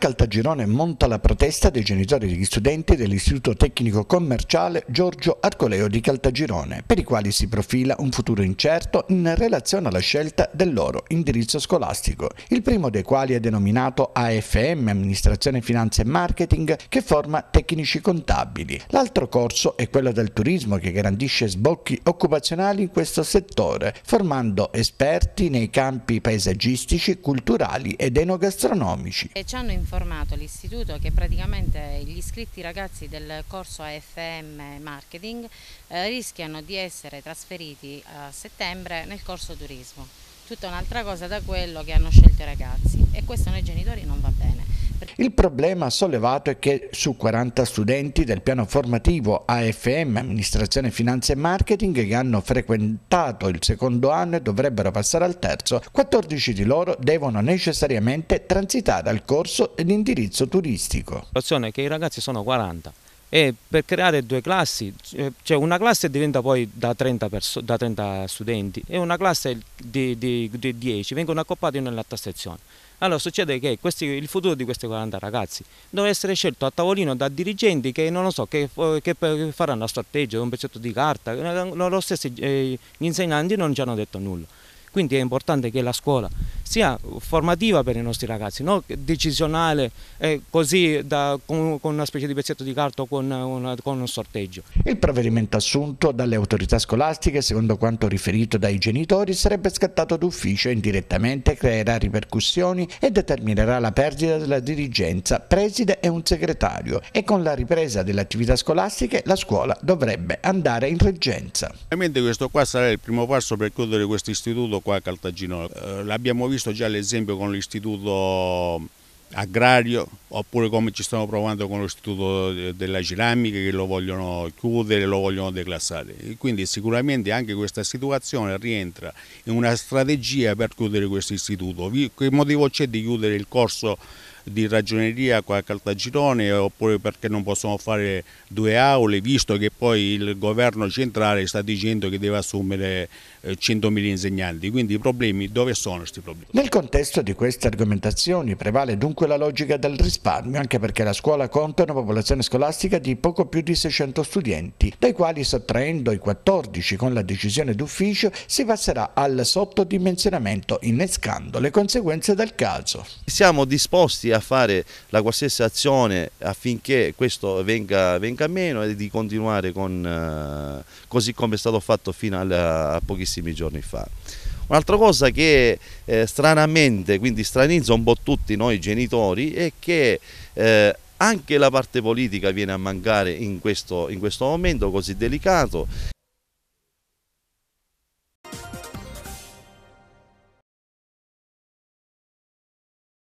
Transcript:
Caltagirone monta la protesta dei genitori degli studenti dell'Istituto Tecnico Commerciale Giorgio Arcoleo di Caltagirone, per i quali si profila un futuro incerto in relazione alla scelta del loro indirizzo scolastico, il primo dei quali è denominato AFM, Amministrazione Finanze e Marketing, che forma tecnici contabili. L'altro corso è quello del turismo che garantisce sbocchi occupazionali in questo settore, formando esperti nei campi paesaggistici, culturali ed enogastronomici. E ci hanno informato l'istituto che praticamente gli iscritti ragazzi del corso AFM Marketing eh, rischiano di essere trasferiti a settembre nel corso turismo. Tutta un'altra cosa da quello che hanno scelto i ragazzi e questo noi genitori non va bene. Il problema sollevato è che su 40 studenti del piano formativo AFM, Amministrazione Finanza e Marketing, che hanno frequentato il secondo anno e dovrebbero passare al terzo, 14 di loro devono necessariamente transitare al corso di indirizzo turistico. La situazione è che i ragazzi sono 40 e per creare due classi, eh, cioè una classe diventa poi da 30, da 30 studenti e una classe di, di, di 10, vengono accoppati in un'altra sezione. Allora succede che questi, il futuro di questi 40 ragazzi dovrà essere scelto a tavolino da dirigenti che non lo so, che, eh, che faranno a sorteggio, un pezzetto di carta, eh, loro stessi, eh, gli insegnanti non ci hanno detto nulla. Quindi è importante che la scuola sia formativa per i nostri ragazzi, non decisionale eh, così da, con, con, una specie di pezzetto di carta o con, una, con un sorteggio. Il provvedimento assunto dalle autorità scolastiche, secondo quanto riferito dai genitori, sarebbe scattato d'ufficio e indirettamente creerà ripercussioni e determinerà la perdita della dirigenza, preside e un segretario e con la ripresa delle attività scolastiche la scuola dovrebbe andare in reggenza. Ovviamente questo qua sarà il primo passo per chiudere questo istituto qua a Caltagino. Eh, l'abbiamo visto già l'esempio con l'istituto agrario oppure come ci stanno provando con l'istituto della ceramica che lo vogliono chiudere, lo vogliono declassare. Quindi sicuramente anche questa situazione rientra in una strategia per chiudere questo istituto. Che motivo c'è di chiudere il corso di ragioneria qua a Caltagirone oppure perché non possono fare due aule visto che poi il governo centrale sta dicendo che deve assumere 100.000 eh, insegnanti, quindi i problemi dove sono questi problemi? Nel contesto di queste argomentazioni prevale dunque la logica del risparmio anche perché la scuola conta una popolazione scolastica di poco più di 600 studenti dai quali sottraendo i 14 con la decisione d'ufficio si passerà al sottodimensionamento innescando le conseguenze del caso. Siamo disposti a a fare la qualsiasi azione affinché questo venga, venga a meno e di continuare con, eh, così come è stato fatto fino a, a pochissimi giorni fa. Un'altra cosa che eh, stranamente, quindi stranizza un po' tutti noi genitori, è che eh, anche la parte politica viene a mancare in questo, in questo momento così delicato.